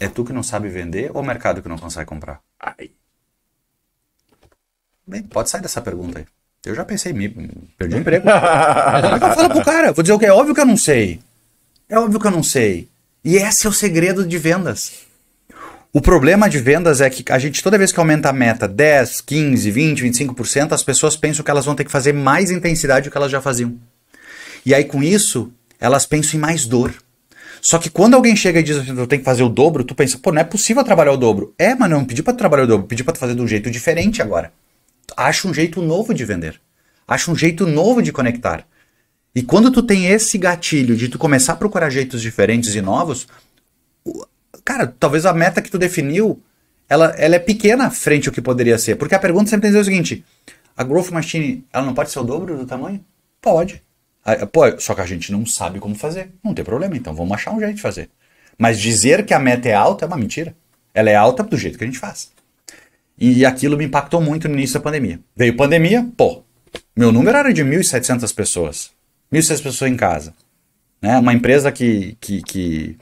É tu que não sabe vender ou o mercado que não consegue comprar? Ai. Bem, pode sair dessa pergunta aí. Eu já pensei, me perdi o emprego. Como é que eu falo pro cara? Vou dizer o quê? É óbvio que eu não sei. É óbvio que eu não sei. E esse é o segredo de vendas. O problema de vendas é que a gente, toda vez que aumenta a meta 10, 15, 20, 25%, as pessoas pensam que elas vão ter que fazer mais intensidade do que elas já faziam. E aí, com isso, elas pensam em mais dor. Só que quando alguém chega e diz assim, eu tenho que fazer o dobro, tu pensa, pô, não é possível trabalhar o dobro. É, mas não pedi para trabalhar o dobro, pedi para fazer de um jeito diferente agora. Acha um jeito novo de vender. Acha um jeito novo de conectar. E quando tu tem esse gatilho de tu começar a procurar jeitos diferentes e novos, cara, talvez a meta que tu definiu, ela, ela é pequena frente ao que poderia ser. Porque a pergunta sempre tem que ser o seguinte, a Growth Machine, ela não pode ser o dobro do tamanho? Pode. Pô, só que a gente não sabe como fazer. Não tem problema, então vamos achar um jeito de fazer. Mas dizer que a meta é alta é uma mentira. Ela é alta do jeito que a gente faz. E aquilo me impactou muito no início da pandemia. Veio pandemia, pô, meu número era de 1.700 pessoas. 1.600 pessoas em casa. Né? Uma empresa que, que, que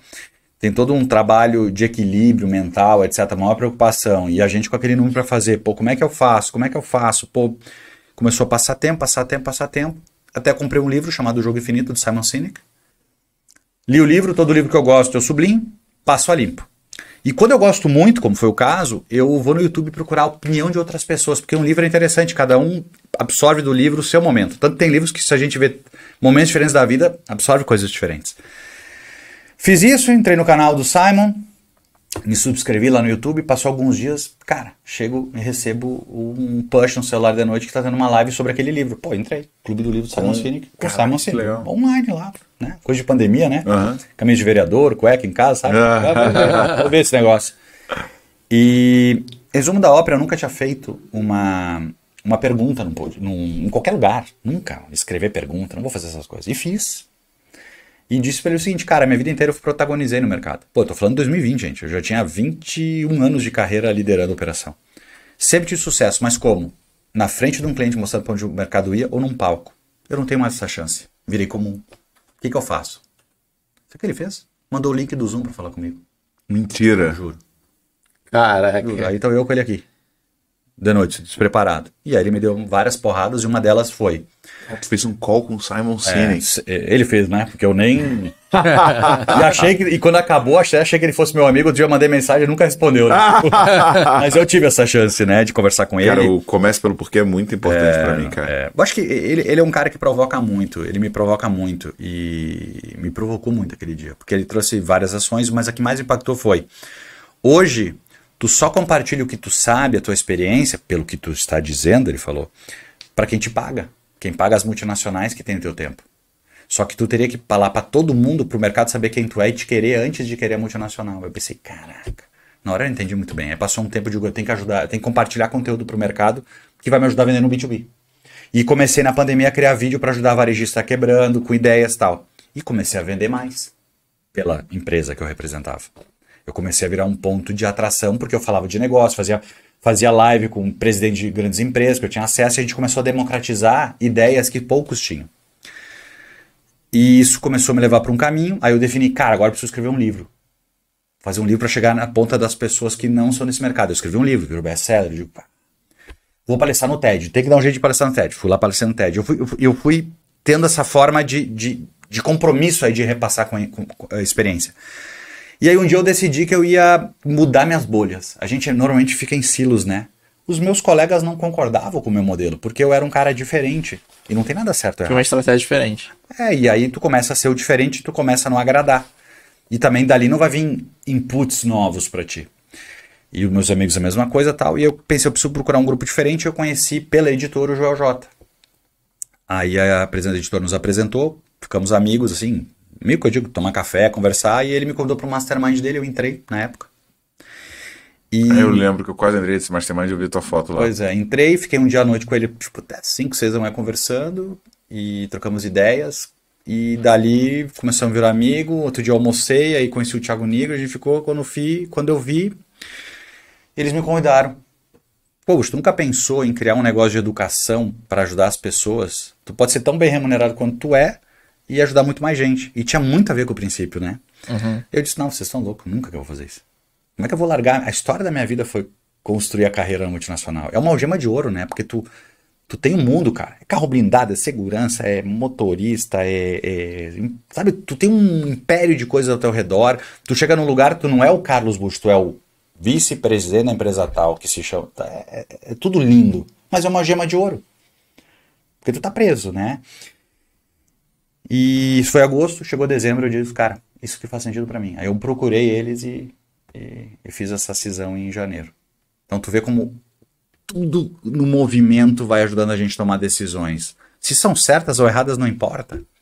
tem todo um trabalho de equilíbrio mental, etc., maior preocupação. E a gente com aquele número para fazer, pô, como é que eu faço? Como é que eu faço? Pô, começou a passar tempo, passar tempo, passar tempo. Até comprei um livro chamado O Jogo Infinito, de Simon Sinek. Li o livro, todo livro que eu gosto eu sublinho, passo a limpo. E quando eu gosto muito, como foi o caso, eu vou no YouTube procurar a opinião de outras pessoas, porque um livro é interessante, cada um absorve do livro o seu momento. Tanto tem livros que se a gente vê momentos diferentes da vida, absorve coisas diferentes. Fiz isso, entrei no canal do Simon, me subscrevi lá no YouTube, passou alguns dias, cara, chego e recebo um push no celular da noite que tá tendo uma live sobre aquele livro. Pô, entrei. Clube do Livro do Simon Sinek. Cara, Simon Sinek. Online lá, né? Coisa de pandemia, né? Uhum. Camisa de vereador, cueca em casa, sabe? Uhum. Vou ver esse negócio. E, resumo da ópera, eu nunca tinha feito uma, uma pergunta num, num, em qualquer lugar. Nunca. Escrever pergunta, não vou fazer essas coisas. E fiz. E disse pra ele o seguinte, cara, minha vida inteira eu protagonizei no mercado. Pô, eu tô falando 2020, gente. Eu já tinha 21 anos de carreira liderando a operação. Sempre tive sucesso, mas como? Na frente de um cliente mostrando pra onde o mercado ia ou num palco. Eu não tenho mais essa chance. Virei comum. O que, que eu faço? Sabe o que ele fez? Mandou o link do Zoom pra falar comigo. Mentira. Eu juro. Caraca. Aí tô então, eu com ele aqui de noite, despreparado. E aí ele me deu várias porradas e uma delas foi. Tu fez um call com o Simon Sinek. É, ele fez, né? Porque eu nem. e achei que. E quando acabou, achei, achei que ele fosse meu amigo. Um dia eu mandei mensagem e nunca respondeu. Né? Mas eu tive essa chance, né? De conversar com ele. Cara, o começo pelo porquê é muito importante é, para mim, cara. É. Eu acho que ele, ele é um cara que provoca muito. Ele me provoca muito. E me provocou muito aquele dia. Porque ele trouxe várias ações, mas a que mais impactou foi. Hoje, Tu só compartilha o que tu sabe, a tua experiência, pelo que tu está dizendo, ele falou, para quem te paga. Quem paga as multinacionais que tem o teu tempo. Só que tu teria que falar para todo mundo, pro mercado saber quem tu é e te querer antes de querer a multinacional. Eu pensei, caraca. Na hora eu entendi muito bem. Aí passou um tempo, de, digo, eu tenho que ajudar, eu tenho que compartilhar conteúdo pro mercado que vai me ajudar a vender no B2B. E comecei na pandemia a criar vídeo para ajudar a varejista quebrando, com ideias e tal. E comecei a vender mais pela empresa que eu representava. Eu comecei a virar um ponto de atração, porque eu falava de negócio, fazia, fazia live com presidente de grandes empresas, que eu tinha acesso, e a gente começou a democratizar ideias que poucos tinham. E isso começou a me levar para um caminho, aí eu defini, cara, agora eu preciso escrever um livro. Fazer um livro para chegar na ponta das pessoas que não são nesse mercado. Eu escrevi um livro, virou best-seller, digo, pá. Vou palestrar no TED, tem que dar um jeito de palestrar no TED. Fui lá palestrar no TED. Eu fui, eu fui, tendo essa forma de, de, de compromisso aí de repassar com, com a experiência. E aí um dia eu decidi que eu ia mudar minhas bolhas. A gente normalmente fica em silos, né? Os meus colegas não concordavam com o meu modelo, porque eu era um cara diferente. E não tem nada certo. Tinha Uma estratégia diferente. É, e aí tu começa a ser o diferente, e tu começa a não agradar. E também dali não vai vir inputs novos para ti. E os meus amigos a mesma coisa tal. E eu pensei, eu preciso procurar um grupo diferente. Eu conheci pela editora o Joel J. Aí a presidente da editora nos apresentou, ficamos amigos, assim, meio que eu digo, tomar café, conversar, e ele me convidou para o mastermind dele, eu entrei na época. E... Ah, eu lembro que eu quase entrei nesse mastermind e eu vi tua foto lá. Pois é, entrei, fiquei um dia à noite com ele, tipo, até 5, 6 da manhã conversando, e trocamos ideias, e uhum. dali começamos a virar amigo, outro dia eu almocei, aí conheci o Thiago Nigro, a gente ficou, quando, fui, quando eu vi, eles me convidaram. Pô, tu nunca pensou em criar um negócio de educação para ajudar as pessoas? Tu pode ser tão bem remunerado quanto tu é, e ajudar muito mais gente. E tinha muito a ver com o princípio, né? Uhum. Eu disse, não, vocês estão loucos, nunca que eu vou fazer isso. Como é que eu vou largar? A história da minha vida foi construir a carreira multinacional. É uma algema de ouro, né? Porque tu, tu tem um mundo, cara. É carro blindado, é segurança, é motorista, é, é, Sabe, tu tem um império de coisas ao teu redor. Tu chega num lugar, tu não é o Carlos Busto tu é o vice-presidente da empresa tal, que se chama. Tá, é, é, é tudo lindo, mas é uma algema de ouro. Porque tu tá preso, né? E isso foi agosto, chegou dezembro, eu disse, cara, isso que faz sentido para mim. Aí eu procurei eles e, e, e, fiz essa cisão em janeiro. Então tu vê como tudo no movimento vai ajudando a gente a tomar decisões. Se são certas ou erradas, não importa.